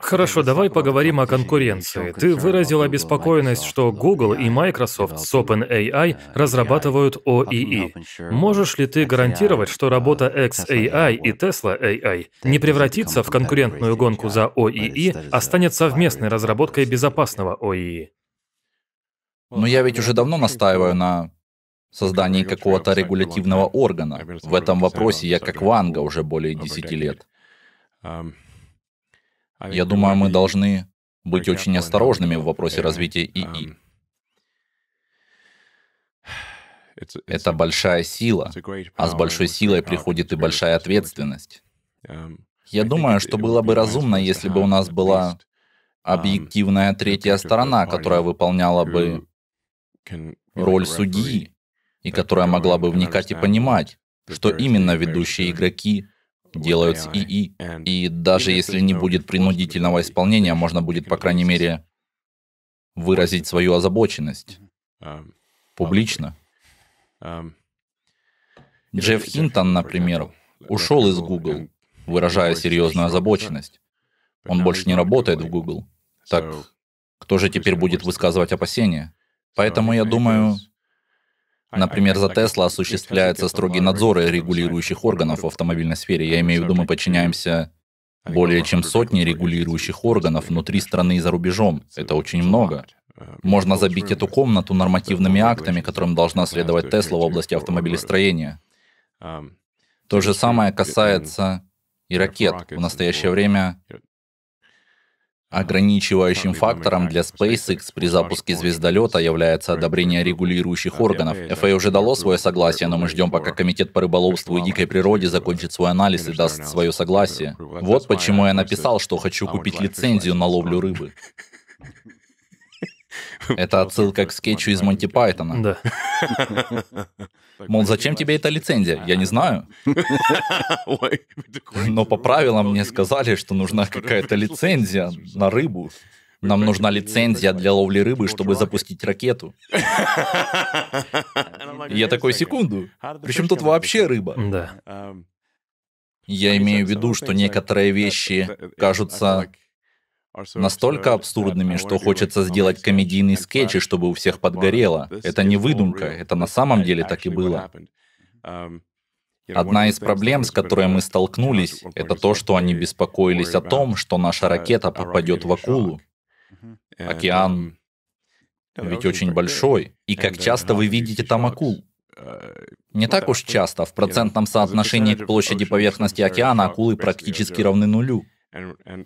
Хорошо, давай поговорим о конкуренции. Ты выразил обеспокоенность, что ну, Google и Microsoft с OpenAI разрабатывают ОИИ. E e. Можешь ли ты гарантировать, что работа э, XAI и Tesla AI не превратится в конкурентную гонку за ОИИ, а станет совместной разработкой безопасного ОИИ? E но ну, я ведь уже давно настаиваю на создании какого-то регулятивного органа. В этом вопросе я как Ванга уже более 10 лет. Um, а я думаю, мы должны быть очень осторожными в вопросе развития ИИ. Это большая сила, а с большой силой приходит и большая ответственность. Я думаю, что было бы разумно, если бы у нас была объективная третья сторона, которая выполняла бы роль судьи и которая могла бы вникать и понимать, что именно ведущие игроки делают с ИИ. И даже если не будет принудительного исполнения, можно будет, по крайней мере, выразить свою озабоченность публично. Джефф Хинтон, например, ушел из Google, выражая серьезную озабоченность. Он больше не работает в Google. Так кто же теперь будет высказывать опасения? Поэтому я думаю, Например, за Тесла осуществляются строгие надзоры регулирующих органов в автомобильной сфере. Я имею в виду, мы подчиняемся более чем сотни регулирующих органов внутри страны и за рубежом. Это очень много. Э, Можно забить эту комнату нормативными актами, которым должна следовать Тесла в области автомобилестроения. То же самое касается и ракет. В настоящее время Ограничивающим фактором для SpaceX при запуске звездолета является одобрение регулирующих органов. FAA уже дало свое согласие, но мы ждем, пока Комитет по рыболовству и дикой природе закончит свой анализ и даст свое согласие. Вот почему я написал, что хочу а купить лицензию на ловлю рыбы. Это отсылка к скетчу из Монти Пайтона. Да. Мол, зачем тебе эта лицензия? Я не знаю. Но по правилам мне сказали, что нужна какая-то лицензия на рыбу. Нам нужна лицензия для ловли рыбы, чтобы запустить ракету. Я такой, секунду. Причем тут вообще рыба? Да. Я имею в виду, что некоторые вещи кажутся настолько абсурдными, что хочется сделать комедийные скетчи, чтобы у всех подгорело. Это не выдумка, это на самом деле так и было. Одна из проблем, с которой мы столкнулись, это то, что они беспокоились о том, что наша ракета попадет в акулу. Океан ведь очень большой. И как часто вы видите там акул? Не так уж часто. В процентном соотношении к площади поверхности океана акулы практически равны нулю.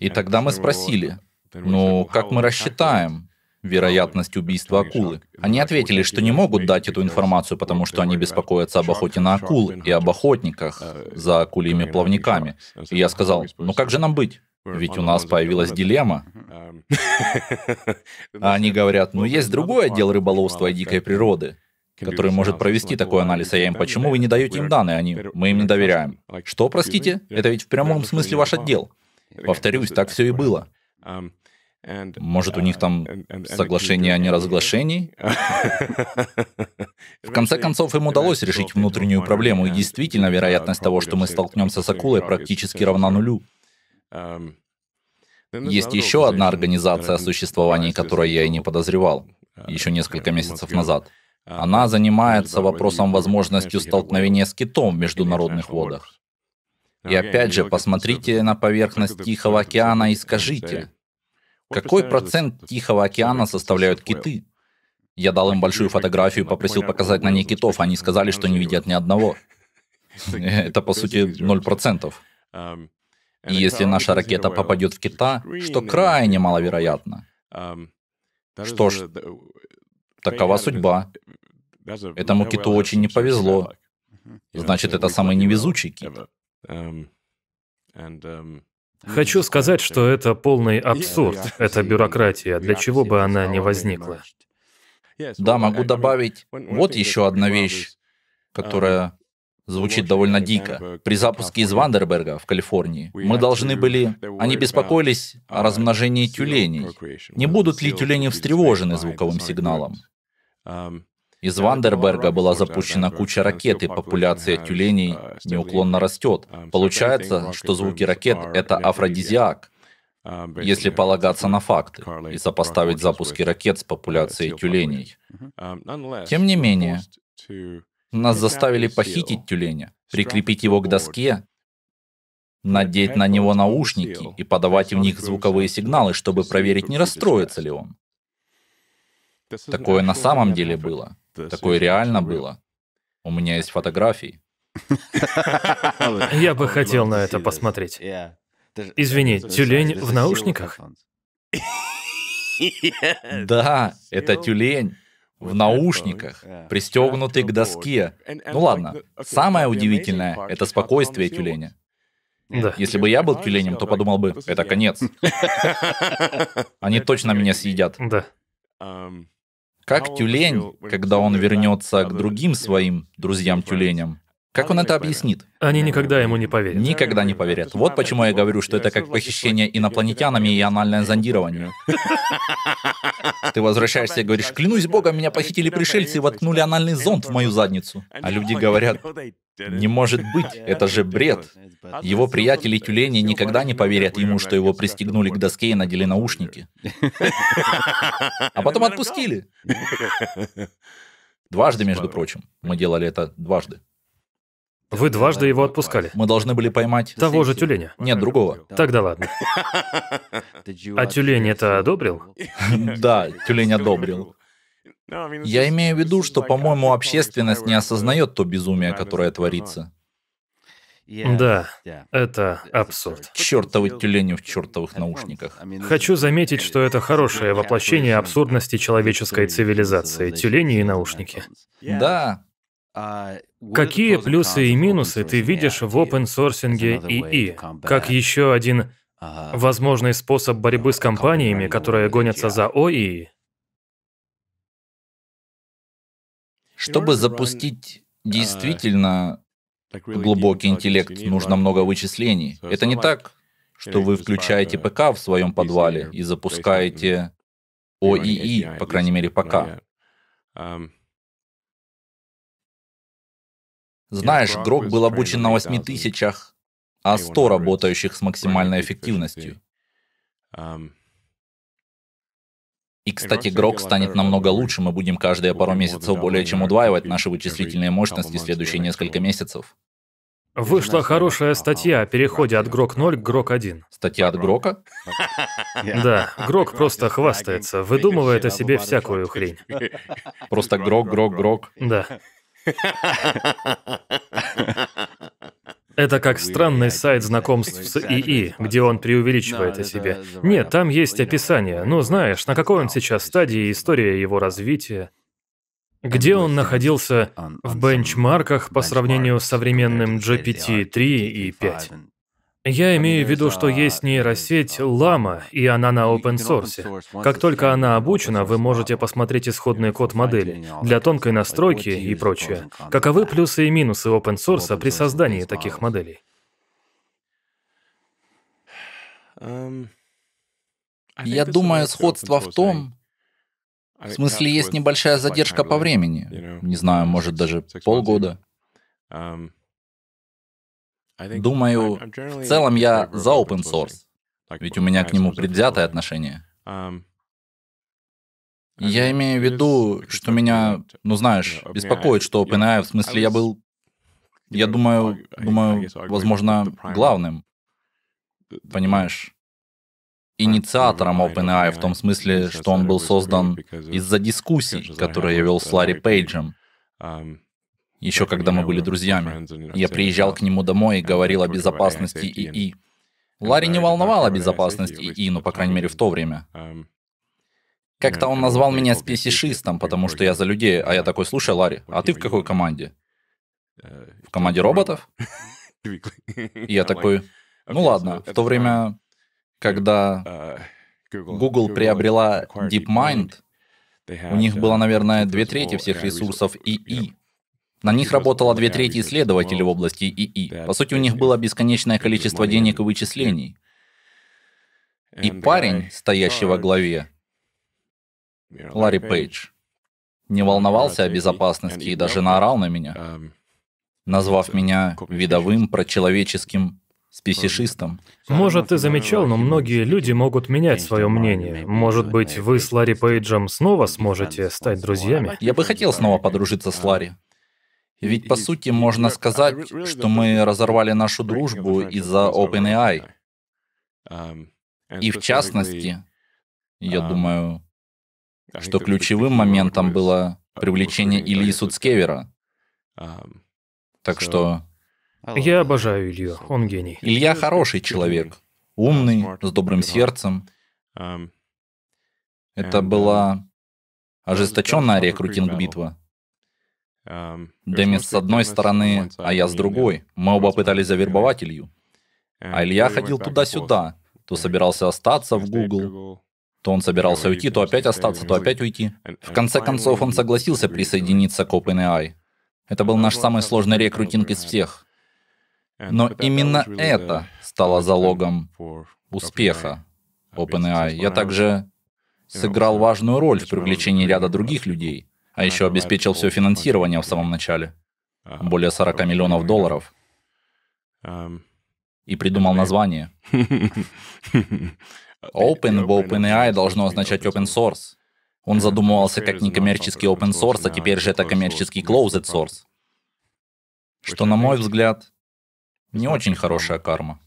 И тогда мы спросили, ну, как мы рассчитаем вероятность убийства акулы? Они ответили, что не могут дать эту информацию, потому что они беспокоятся об охоте на акул и об охотниках за акульями плавниками. И я сказал, ну как же нам быть? Ведь у нас появилась дилемма. А они говорят, ну есть другой отдел рыболовства и дикой природы, который может провести такой анализ, а я им, почему вы не даете им данные? Они, мы им не доверяем. Что, простите? Это ведь в прямом смысле ваш отдел. Повторюсь, так все и было. Может, у них а, там соглашение о неразглашении? В конце концов, им удалось решить внутреннюю проблему, и действительно вероятность того, что мы столкнемся с акулой, практически равна uh, нулю. Um, ну, ну, Есть еще одна организация, о существовании которой я и не подозревал, uh, еще несколько месяцев назад. Uh, Она занимается вопросом возможностью столкновения с китом в международных водах. И опять же, посмотрите на поверхность Тихого океана и скажите, какой процент Тихого океана составляют киты? Я дал им большую фотографию, попросил показать на ней китов, они сказали, что не видят ни одного. Это, по сути, 0%. И если наша ракета попадет в кита, что крайне маловероятно. Что ж, такова судьба. Этому киту очень не повезло. Значит, это самый невезучий кит. Эм, эм, Хочу сказать, что это полный абсурд, это бюрократия, для чего бы она ни возникла. Да, могу добавить вот еще одна вещь, которая um, звучит довольно дико. При запуске из Вандерберга в Калифорнии мы должны были... Они беспокоились о uh, размножении тюленей. Не будут ли тюлени встревожены звуковым сигналом? Um, из Вандерберга была запущена куча ракет, и популяция тюленей неуклонно растет. Эм, Получается, что звуки ракет — это афродизиак. А, если полагаться на факты и сопоставить запуски ракет с популяцией тюленей. А, Тем не менее, нас заставили похитить тюленя, прикрепить его к доске, надеть на него наушники и подавать в них звуковые сигналы, чтобы проверить, не расстроится ли он. Такое на самом деле было. Э, Такое реально было. У меня есть э, э, фотографии. Я бы хотел на это посмотреть. Извини, тюлень в наушниках? Да, ну это тюлень в наушниках, пристегнутый к доске. Ну ладно, самое удивительное — это спокойствие тюленя. Да. Если бы я был тюленем, то подумал бы, это конец. Они точно меня съедят. Да. Um, как а тюлень, когда он вернется к другим своим друзьям-тюленям, как он это объяснит? Они никогда ему не поверят. Никогда не поверят. Вот почему я говорю, что это как похищение инопланетянами и анальное зондирование. Ты возвращаешься и говоришь, клянусь богом, меня похитили пришельцы и воткнули анальный зонд в мою задницу. А люди говорят, не может быть, это же бред. Его приятели тюлени никогда не поверят ему, что его пристегнули к доске и надели наушники. А потом отпустили. Дважды, между прочим. Мы делали это дважды. Вы дважды его отпускали. Мы должны были поймать... Того же тюленя. Нет, другого. Тогда ладно. А тюлень это одобрил? Да, тюлень одобрил. Я имею в виду, что, по-моему, общественность не осознает то безумие, которое творится. Да, это абсурд. Чертовы тюлени в чертовых наушниках. Хочу заметить, что это хорошее воплощение абсурдности человеческой цивилизации. Тюлени и наушники. Да, а, Какие плюсы и минусы ты видишь в опенсорсинге ИИ, как еще один возможный способ борьбы с компаниями, которые гонятся за ОИ? Чтобы запустить uh, действительно глубокий интеллект, нужно много вычислений. Это не так, что вы включаете ПК в своем подвале и запускаете ОИИ, по крайней мере, пока. Знаешь, Грок был обучен на 8 тысячах, а 100 работающих с максимальной эффективностью. И, кстати, Грок станет намного лучше, мы будем каждые пару месяцев более чем удваивать наши вычислительные мощности в следующие несколько месяцев. Вышла хорошая статья о переходе от Грок 0 к Грок 1. Статья от Грока? Да, Грок просто хвастается, выдумывает о себе всякую хрень. Просто Грок, Грок, Грок. Да. Это как странный сайт знакомств с ИИ, где он преувеличивает о себе. Нет, там есть описание. Но ну, знаешь, на какой он сейчас стадии, история его развития. Где он находился в бенчмарках по сравнению с современным GPT-3 и 5. Я имею в виду, что есть нейросеть Лама, и она на open source. Как только она обучена, вы можете посмотреть исходный код модели для тонкой настройки и прочее. Каковы плюсы и минусы open source при создании таких моделей? Эм, а я думаю, сходство в том, в смысле, есть небольшая задержка по времени. Не знаю, может даже полгода. Думаю, в целом я за open source, ведь у меня к нему предвзятое отношение. Um, я имею в виду, что меня, ну знаешь, беспокоит, что OpenAI, в смысле, я был, я думаю, думаю, возможно, главным, понимаешь, инициатором OpenAI в том смысле, что он был создан из-за дискуссий, которые я вел с Ларри Пейджем. Um, еще когда мы были друзьями. Я приезжал к нему домой и говорил о безопасности ИИ. Ларри не волновал о безопасности ИИ, ну, по крайней мере, в то время. Как-то он назвал меня спесишистом, потому что я за людей, а я такой, слушай, Ларри, а ты в какой команде? В команде роботов? И я такой, ну ладно, в то время, когда Google приобрела DeepMind, у них было, наверное, две трети всех ресурсов ИИ, на них работало две трети исследователей в области ИИ. По сути, у них было бесконечное количество денег и вычислений. И парень, стоящий во главе, Ларри Пейдж, не волновался о безопасности и даже наорал на меня, эм, назвав э, меня видовым прочеловеческим спесишистом. Может, ты замечал, но многие люди могут менять свое мнение. Может быть, вы с Ларри Пейджем снова сможете стать друзьями? Я бы хотел снова подружиться с эм, Ларри. Ведь по сути можно сказать, что мы разорвали нашу дружбу из-за OpenAI. И в частности, я думаю, что ключевым моментом было привлечение Ильи Суцкевера. Так что... Я обожаю Илью, он гений. Илья хороший человек, умный, с добрым сердцем. Это была ожесточенная рекрутинг-битва. Эм, Демис с одной стороны, а я с другой. Мы оба пытались завербовать Илью. Э, а Илья ходил туда-сюда. То э, собирался остаться в Google, то он собирался уйти, то опять остаться, то опять уйти. Э, в конце концов, он согласился присоединиться к OpenAI. Это ну, был наш самый сложный рекрутинг из всех. Ну, Но именно это стало залогом успеха OpenAI. Я также сыграл важную роль в привлечении ряда других типа. людей – а еще обеспечил все финансирование в самом начале, а, более 40 миллионов долларов, и придумал название. Open в OpenAI должно означать open source. Он задумывался как некоммерческий open source, а теперь же это коммерческий closed source. Что, на мой взгляд, не очень хорошая карма.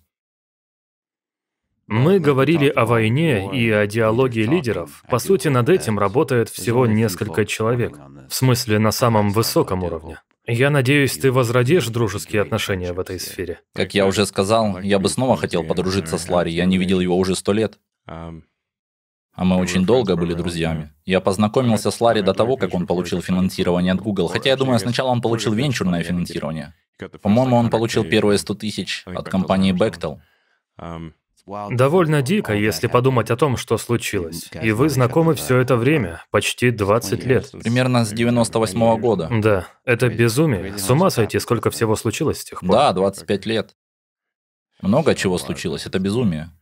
Мы говорили о войне и о диалоге лидеров. По сути, над этим работает всего несколько человек. В смысле, на самом высоком уровне. Я надеюсь, ты возродишь дружеские отношения в этой сфере. Как я уже сказал, я бы снова хотел подружиться с Ларри. Я не видел его уже сто лет. А мы очень долго были друзьями. Я познакомился с Ларри до того, как он получил финансирование от Google, хотя я думаю, сначала он получил венчурное финансирование. По-моему, он получил первые 100 тысяч от компании Bechtel. Довольно дико, если подумать о том, что случилось. И вы знакомы все это время, почти 20 лет. Примерно с 98 -го года. Да, это безумие. С ума сойти, сколько всего случилось с тех пор. Да, 25 лет. Много чего случилось, это безумие.